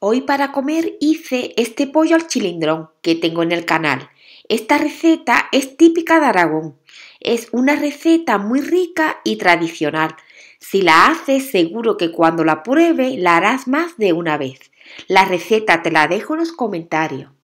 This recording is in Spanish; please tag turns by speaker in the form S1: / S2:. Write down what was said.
S1: Hoy para comer hice este pollo al chilindrón que tengo en el canal. Esta receta es típica de Aragón. Es una receta muy rica y tradicional. Si la haces, seguro que cuando la pruebe la harás más de una vez. La receta te la dejo en los comentarios.